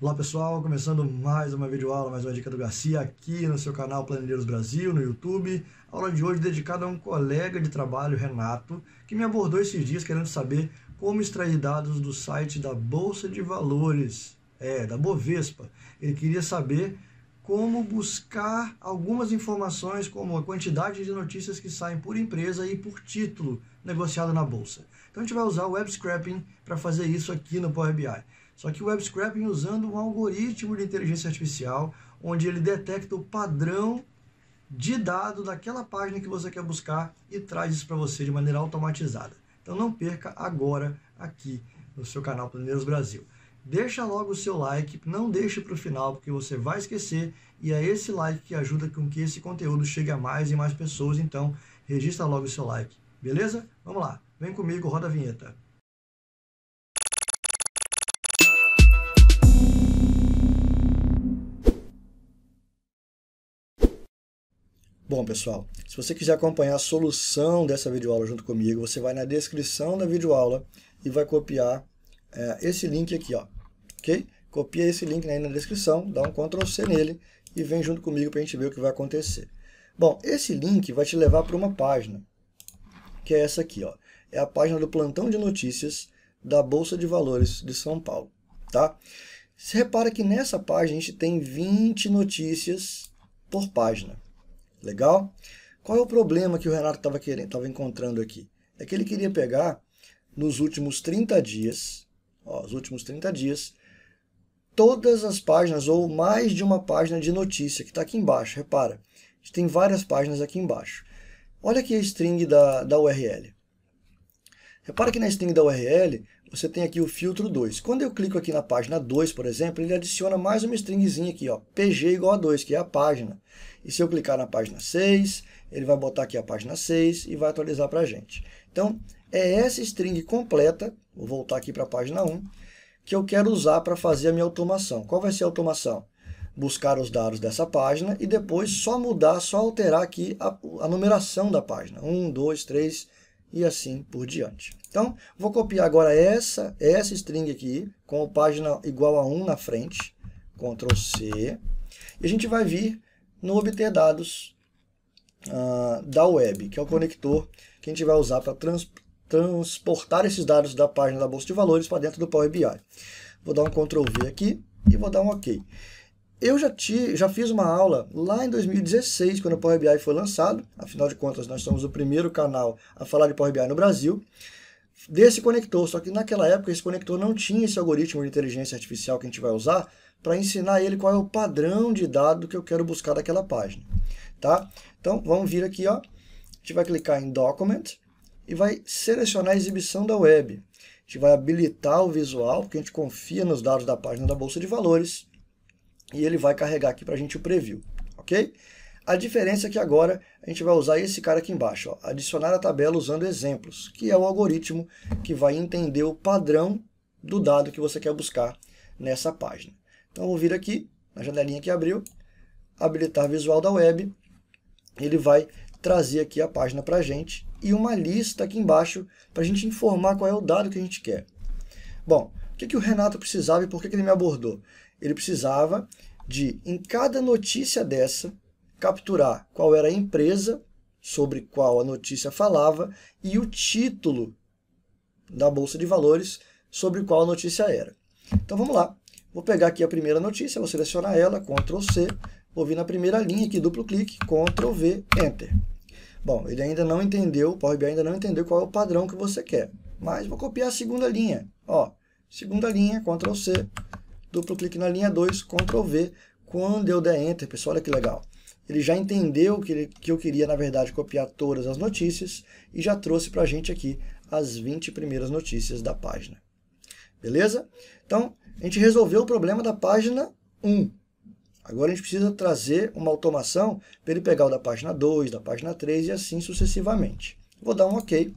Olá pessoal, começando mais uma videoaula, mais uma dica do Garcia aqui no seu canal Planilheiros Brasil, no YouTube. A aula de hoje é dedicada a um colega de trabalho, Renato, que me abordou esses dias querendo saber como extrair dados do site da Bolsa de Valores, é, da Bovespa. Ele queria saber como buscar algumas informações, como a quantidade de notícias que saem por empresa e por título negociado na bolsa. Então a gente vai usar o web scraping para fazer isso aqui no Power BI. Só que o web scraping usando um algoritmo de inteligência artificial, onde ele detecta o padrão de dado daquela página que você quer buscar e traz isso para você de maneira automatizada. Então não perca agora aqui no seu canal Planeiros Brasil. Deixa logo o seu like, não deixe para o final porque você vai esquecer e é esse like que ajuda com que esse conteúdo chegue a mais e mais pessoas. Então registra logo o seu like, beleza? Vamos lá, vem comigo, roda a vinheta. Bom, pessoal, se você quiser acompanhar a solução dessa videoaula junto comigo, você vai na descrição da videoaula e vai copiar é, esse link aqui, ó, ok? Copia esse link aí na descrição, dá um Ctrl C nele e vem junto comigo para a gente ver o que vai acontecer. Bom, esse link vai te levar para uma página, que é essa aqui, ó. É a página do plantão de notícias da Bolsa de Valores de São Paulo, tá? Você repara que nessa página a gente tem 20 notícias por página, Legal? Qual é o problema que o Renato estava querendo, estava encontrando aqui? É que ele queria pegar nos últimos 30 dias, ó, os últimos 30 dias, todas as páginas ou mais de uma página de notícia que está aqui embaixo. Repara, a gente tem várias páginas aqui embaixo. Olha aqui a string da, da URL. Repara que na string da URL você tem aqui o filtro 2. Quando eu clico aqui na página 2, por exemplo, ele adiciona mais uma stringzinha aqui, ó, pg igual a 2, que é a página. E se eu clicar na página 6, ele vai botar aqui a página 6 e vai atualizar para a gente. Então, é essa string completa, vou voltar aqui para a página 1, que eu quero usar para fazer a minha automação. Qual vai ser a automação? Buscar os dados dessa página e depois só mudar, só alterar aqui a, a numeração da página. 1, 2, 3, e assim por diante. Então, vou copiar agora essa, essa string aqui, com a página igual a 1 na frente, Ctrl C, e a gente vai vir no obter dados uh, da web, que é o conector que a gente vai usar para trans, transportar esses dados da página da Bolsa de Valores para dentro do Power BI. Vou dar um Ctrl V aqui e vou dar um OK. Eu já, ti, já fiz uma aula lá em 2016, quando o Power BI foi lançado. Afinal de contas, nós somos o primeiro canal a falar de Power BI no Brasil. Desse conector, só que naquela época esse conector não tinha esse algoritmo de inteligência artificial que a gente vai usar para ensinar ele qual é o padrão de dado que eu quero buscar daquela página. Tá? Então, vamos vir aqui, ó. a gente vai clicar em Document e vai selecionar a exibição da web. A gente vai habilitar o visual, porque a gente confia nos dados da página da Bolsa de Valores e ele vai carregar aqui para a gente o preview, ok? A diferença é que agora a gente vai usar esse cara aqui embaixo, ó, adicionar a tabela usando exemplos, que é o algoritmo que vai entender o padrão do dado que você quer buscar nessa página. Então eu vou vir aqui, na janelinha que abriu, habilitar visual da web, ele vai trazer aqui a página para a gente e uma lista aqui embaixo para a gente informar qual é o dado que a gente quer. Bom, o que, que o Renato precisava e por que, que ele me abordou? Ele precisava de, em cada notícia dessa, capturar qual era a empresa sobre qual a notícia falava e o título da bolsa de valores sobre qual a notícia era. Então vamos lá. Vou pegar aqui a primeira notícia, vou selecionar ela, Ctrl C, vou vir na primeira linha aqui, duplo clique, Ctrl V, Enter. Bom, ele ainda não entendeu, o Power BI ainda não entendeu qual é o padrão que você quer. Mas vou copiar a segunda linha, ó, segunda linha, Ctrl C, duplo clique na linha 2, Ctrl V, quando eu der Enter, pessoal, olha que legal. Ele já entendeu que, ele, que eu queria, na verdade, copiar todas as notícias e já trouxe para a gente aqui as 20 primeiras notícias da página. Beleza? Então, a gente resolveu o problema da página 1. Agora a gente precisa trazer uma automação para ele pegar o da página 2, da página 3 e assim sucessivamente. Vou dar um OK.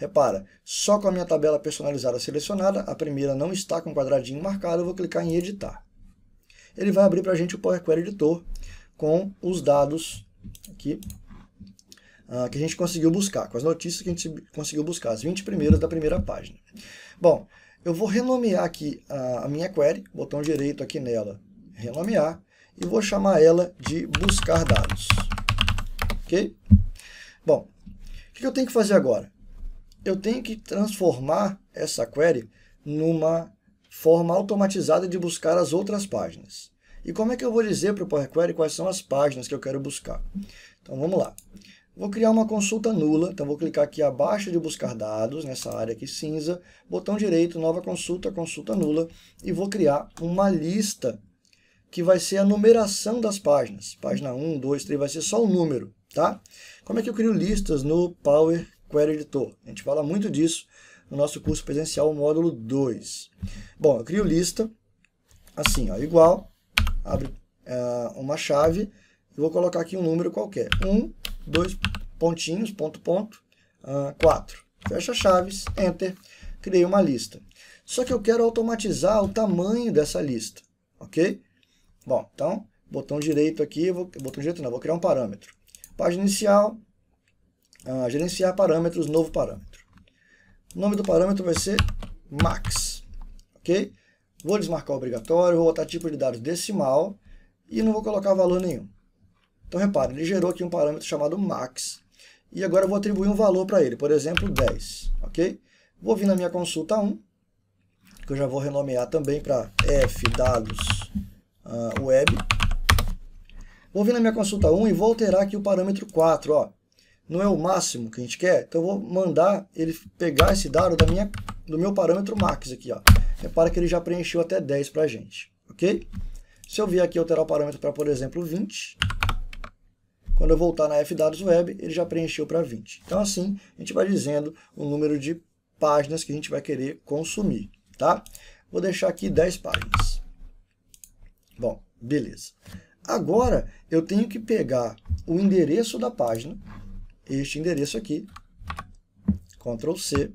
Repara, só com a minha tabela personalizada selecionada, a primeira não está com o quadradinho marcado, eu vou clicar em editar. Ele vai abrir para a gente o Power Query Editor com os dados aqui ah, que a gente conseguiu buscar, com as notícias que a gente conseguiu buscar, as 20 primeiras da primeira página. Bom, eu vou renomear aqui a, minha query, botão direito aqui nela, renomear, e vou chamar ela de buscar dados. Ok? Bom, o que eu tenho que fazer agora? eu tenho que transformar essa query numa forma automatizada de buscar as outras páginas. E como é que eu vou dizer para o Power Query quais são as páginas que eu quero buscar? Então vamos lá. Vou criar uma consulta nula, então vou clicar aqui abaixo de buscar dados, nessa área aqui cinza, botão direito, nova consulta, consulta nula, e vou criar uma lista que vai ser a numeração das páginas. Página 1, 2, 3, vai ser só o número, tá? Como é que eu crio listas no Power Query Editor. A gente fala muito disso no nosso curso presencial, módulo 2. Bom, eu crio lista, assim, ó, igual, abre é, uma chave, e vou colocar aqui um número qualquer. 1, 2 pontinhos, ponto, ponto, 4. Uh, ah, Fecha chaves, Enter, criei uma lista. Só que eu quero automatizar o tamanho dessa lista, ok? Bom, então, botão direito aqui, vou, botão direito não, vou criar um parâmetro. Página inicial, ah, gerenciar parâmetros, novo parâmetro. O nome do parâmetro vai ser max, ok? Vou desmarcar obrigatório, vou botar tipo de dados decimal e não vou colocar valor nenhum. Então, repare, ele gerou aqui um parâmetro chamado max e agora eu vou atribuir um valor para ele, por exemplo, 10, ok? Vou vir na minha consulta 1, que eu já vou renomear também para fdados uh, ah, web. Vou vir na minha consulta 1 e vou alterar aqui o parâmetro 4, ó não é o máximo que a gente quer, então eu vou mandar ele pegar esse dado da minha, do meu parâmetro max aqui. Ó. Repara é que ele já preencheu até 10 para a gente, ok? Se eu vier aqui alterar o parâmetro para, por exemplo, 20, quando eu voltar na dados Web, ele já preencheu para 20. Então, assim, a gente vai dizendo o número de páginas que a gente vai querer consumir, tá? Vou deixar aqui 10 páginas. Bom, beleza. Agora, eu tenho que pegar o endereço da página, este endereço aqui, Ctrl C,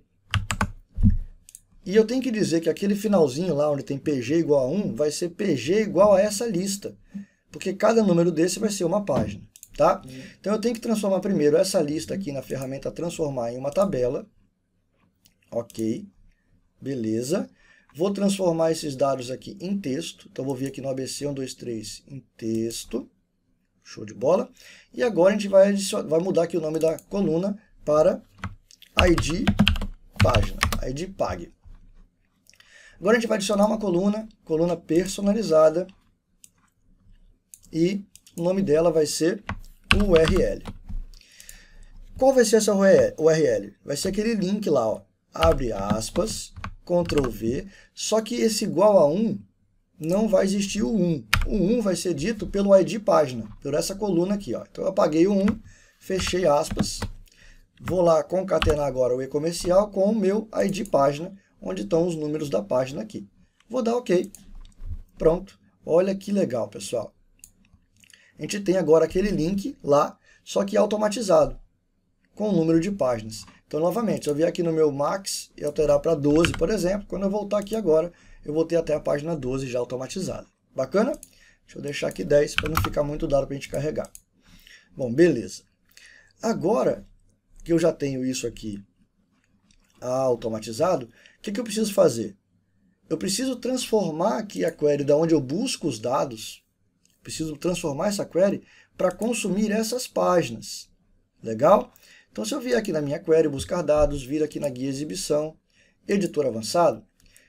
e eu tenho que dizer que aquele finalzinho lá onde tem PG igual a 1 vai ser PG igual a essa lista, porque cada número desse vai ser uma página. Tá? Então eu tenho que transformar primeiro essa lista aqui na ferramenta transformar em uma tabela. Ok, beleza. Vou transformar esses dados aqui em texto. Então vou vir aqui no ABC 123 em texto. Show de bola. E agora a gente vai, vai mudar aqui o nome da coluna para ID página, ID pag. Agora a gente vai adicionar uma coluna, coluna personalizada, e o nome dela vai ser URL. Qual vai ser essa URL? Vai ser aquele link lá, ó. abre aspas, Ctrl V, só que esse igual a 1 não vai existir o 1. O 1 vai ser dito pelo ID página, por essa coluna aqui. Ó. Então, eu apaguei o 1, fechei aspas. Vou lá concatenar agora o e-comercial com o meu ID página, onde estão os números da página aqui. Vou dar OK. Pronto. Olha que legal, pessoal. A gente tem agora aquele link lá, só que automatizado, com o número de páginas. Então, novamente, se eu vier aqui no meu max e alterar para 12, por exemplo, quando eu voltar aqui agora, eu vou ter até a página 12 já automatizada. Bacana? Deixa eu deixar aqui 10 para não ficar muito dado para a gente carregar. Bom, beleza. Agora que eu já tenho isso aqui ah, automatizado, o que, que eu preciso fazer? Eu preciso transformar aqui a query da onde eu busco os dados, preciso transformar essa query para consumir essas páginas. Legal? Então, se eu vier aqui na minha query buscar dados, vir aqui na guia exibição, editor avançado,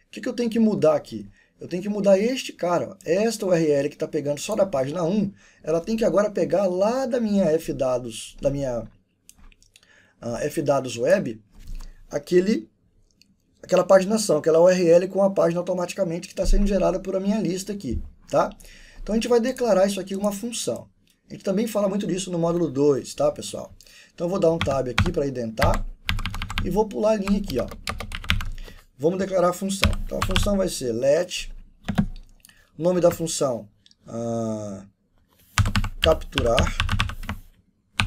o que, que eu tenho que mudar aqui? Eu tenho que mudar este cara. Esta URL que está pegando só da página 1, ela tem que agora pegar lá da minha FDados, da minha uh, ah, FDados Web, aquele, aquela paginação, aquela URL com a página automaticamente que está sendo gerada por a minha lista aqui. Tá? Então a gente vai declarar isso aqui uma função. A gente também fala muito disso no módulo 2, tá, pessoal? Então eu vou dar um tab aqui para identar e vou pular a linha aqui, ó. Vamos declarar a função. Então, a função vai ser let, nome da função, ah, capturar,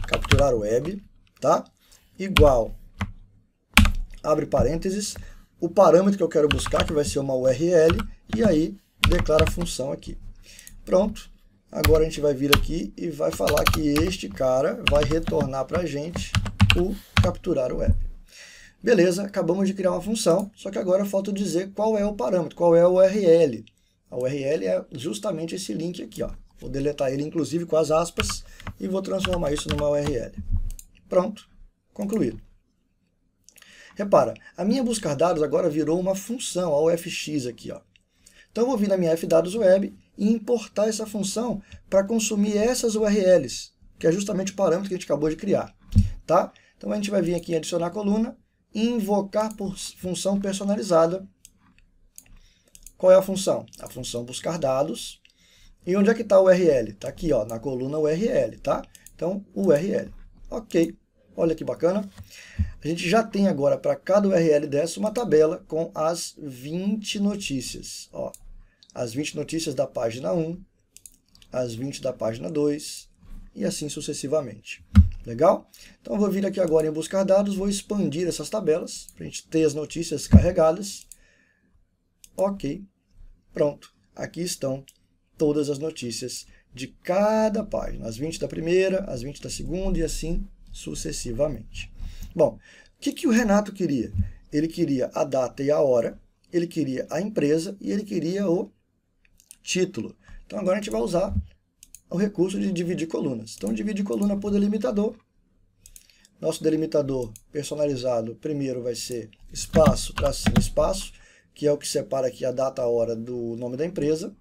capturar web, tá? Igual, abre parênteses, o parâmetro que eu quero buscar, que vai ser uma URL, e aí declara a função aqui. Pronto. Agora a gente vai vir aqui e vai falar que este cara vai retornar para a gente o capturar web. Beleza, acabamos de criar uma função, só que agora falta dizer qual é o parâmetro, qual é a URL. A URL é justamente esse link aqui, ó. Vou deletar ele, inclusive, com as aspas e vou transformar isso numa URL. Pronto, concluído. Repara, a minha buscar dados agora virou uma função, a UFX aqui, ó. Então, eu vou vir na minha FDados Web e importar essa função para consumir essas URLs, que é justamente o parâmetro que a gente acabou de criar, tá? Então, a gente vai vir aqui em adicionar coluna, invocar por função personalizada. Qual é a função? A função buscar dados. E onde é que está o URL? Está aqui, ó, na coluna URL, tá? Então, URL. Ok, olha que bacana. A gente já tem agora para cada URL dessa uma tabela com as 20 notícias. Ó, as 20 notícias da página 1, as 20 da página 2 e assim sucessivamente. Legal? Então, vou vir aqui agora em buscar dados, vou expandir essas tabelas, para a gente ter as notícias carregadas. Ok, pronto. Aqui estão todas as notícias de cada página, as 20 da primeira, as 20 da segunda e assim sucessivamente. Bom, o que, que o Renato queria? Ele queria a data e a hora, ele queria a empresa e ele queria o título. Então, agora a gente vai usar o recurso de dividir colunas. Então, divide coluna por delimitador. Nosso delimitador personalizado primeiro vai ser espaço, tracinho, espaço, que é o que separa aqui a data, a hora do nome da empresa.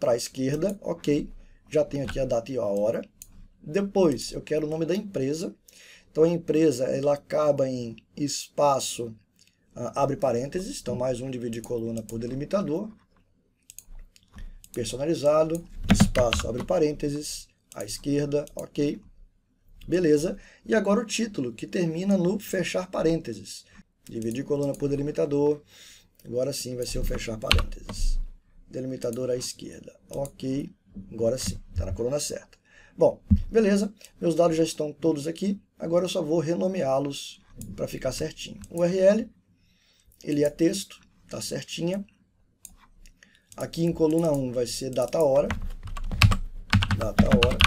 Para a esquerda, ok. Já tem aqui a data e a hora. Depois, eu quero o nome da empresa. Então, a empresa ela acaba em espaço, ah, abre parênteses. Então, mais um dividir coluna por delimitador personalizado, espaço, abre parênteses, à esquerda, ok. Beleza. E agora o título, que termina no fechar parênteses. Dividir coluna por delimitador. Agora sim vai ser o fechar parênteses. Delimitador à esquerda. Ok. Agora sim, está na coluna certa. Bom, beleza. Meus dados já estão todos aqui. Agora eu só vou renomeá-los para ficar certinho. O URL, ele é texto, está certinha. Aqui em coluna 1 vai ser data hora. Data hora.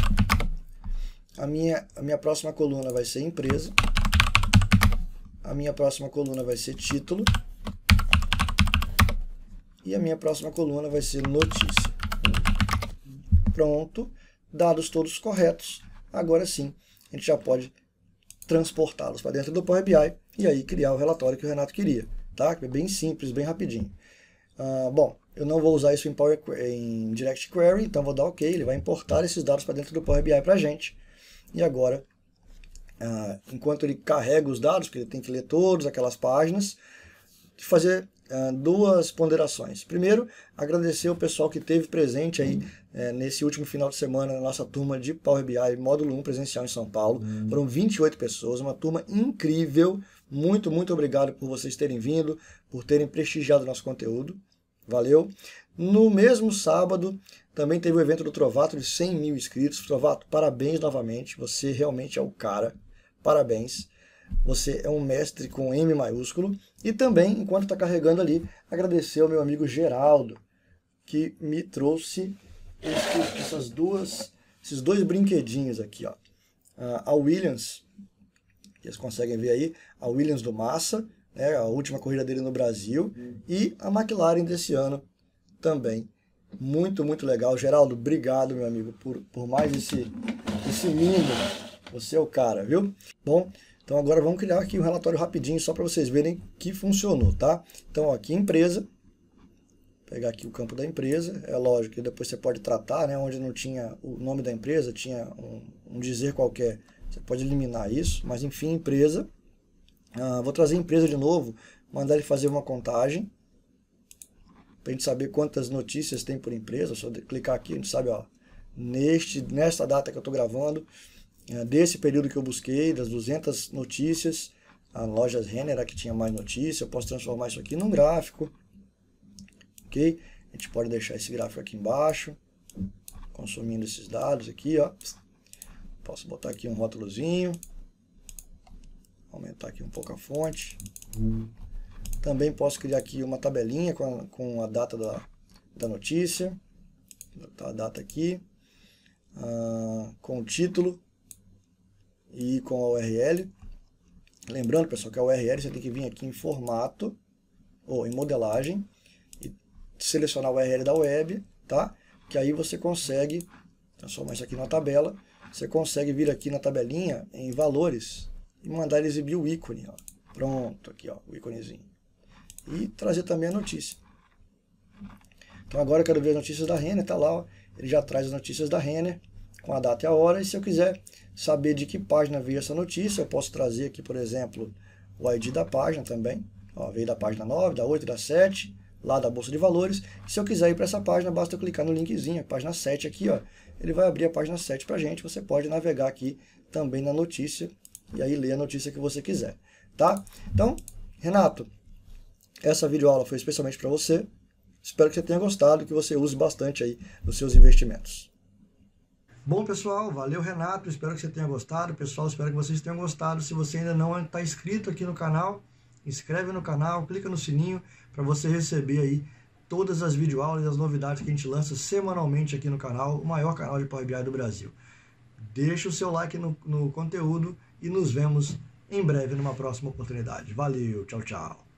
A minha, a minha próxima coluna vai ser empresa. A minha próxima coluna vai ser título. E a minha próxima coluna vai ser notícia. Pronto. Dados todos corretos. Agora sim, a gente já pode transportá-los para dentro do Power BI e aí criar o relatório que o Renato queria. Tá? É bem simples, bem rapidinho. Ah, bom, eu não vou usar isso em, Power, em Direct Query, então vou dar OK. Ele vai importar esses dados para dentro do Power BI para a gente. E agora, ah, enquanto ele carrega os dados, porque ele tem que ler todas aquelas páginas, fazer ah, duas ponderações. Primeiro, agradecer o pessoal que esteve presente aí uhum. nesse último final de semana na nossa turma de Power BI módulo 1 presencial em São Paulo. Uhum. Foram 28 pessoas, uma turma incrível. Muito, muito obrigado por vocês terem vindo, por terem prestigiado nosso conteúdo. Valeu! No mesmo sábado, também teve o evento do Trovato de 100 mil inscritos. Trovato, parabéns novamente. Você realmente é o cara. Parabéns. Você é um mestre com M maiúsculo. E também, enquanto está carregando ali, agradecer ao meu amigo Geraldo, que me trouxe esse, essas duas, esses dois brinquedinhos aqui. Ó. A Williams, que vocês conseguem ver aí, a Williams do Massa né, a última corrida dele no Brasil, uhum. e a McLaren desse ano também. Muito, muito legal. Geraldo, obrigado, meu amigo, por, por mais esse, esse lindo. Você é o cara, viu? Bom, então agora vamos criar aqui um relatório rapidinho, só para vocês verem que funcionou, tá? Então, ó, aqui empresa, pegar aqui o campo da empresa. É lógico que depois você pode tratar, né? Onde não tinha o nome da empresa, tinha um, um dizer qualquer. Você pode eliminar isso, mas enfim, empresa. Ah, vou trazer a empresa de novo, mandar ele fazer uma contagem para a gente saber quantas notícias tem por empresa. Só clicar aqui, a gente sabe, ó, neste, nesta data que eu estou gravando, ah, desse período que eu busquei, das 200 notícias, a loja Renner que tinha mais notícia, eu posso transformar isso aqui num gráfico, ok? A gente pode deixar esse gráfico aqui embaixo, consumindo esses dados aqui, ó. Posso botar aqui um rótulozinho, Aumentar aqui um pouco a fonte. Também posso criar aqui uma tabelinha com a, com a data da, da notícia. Tá a data aqui. Ah, com o título e com a URL. Lembrando, pessoal, que a URL você tem que vir aqui em formato ou em modelagem e selecionar a URL da web, tá? Que aí você consegue transformar tá isso aqui numa tabela. Você consegue vir aqui na tabelinha em valores, e mandar ele exibir o ícone. Ó. Pronto, aqui ó, o íconezinho. E trazer também a notícia. Então agora eu quero ver as notícias da Renner, tá lá, ó, ele já traz as notícias da Renner com a data e a hora. E se eu quiser saber de que página veio essa notícia, eu posso trazer aqui, por exemplo, o ID da página também. Ó, veio da página 9, da 8, da 7, lá da Bolsa de Valores. Se eu quiser ir para essa página, basta eu clicar no linkzinho, página 7 aqui, ó. Ele vai abrir a página 7 para a gente. Você pode navegar aqui também na notícia e aí lê a notícia que você quiser, tá? Então, Renato, essa videoaula foi especialmente para você. Espero que você tenha gostado e que você use bastante aí nos seus investimentos. Bom, pessoal, valeu, Renato. Espero que você tenha gostado. Pessoal, espero que vocês tenham gostado. Se você ainda não está inscrito aqui no canal, inscreve no canal, clica no sininho para você receber aí todas as videoaulas e as novidades que a gente lança semanalmente aqui no canal, o maior canal de Power BI do Brasil. Deixa o seu like no, no conteúdo e nos vemos em breve numa próxima oportunidade. Valeu, tchau, tchau.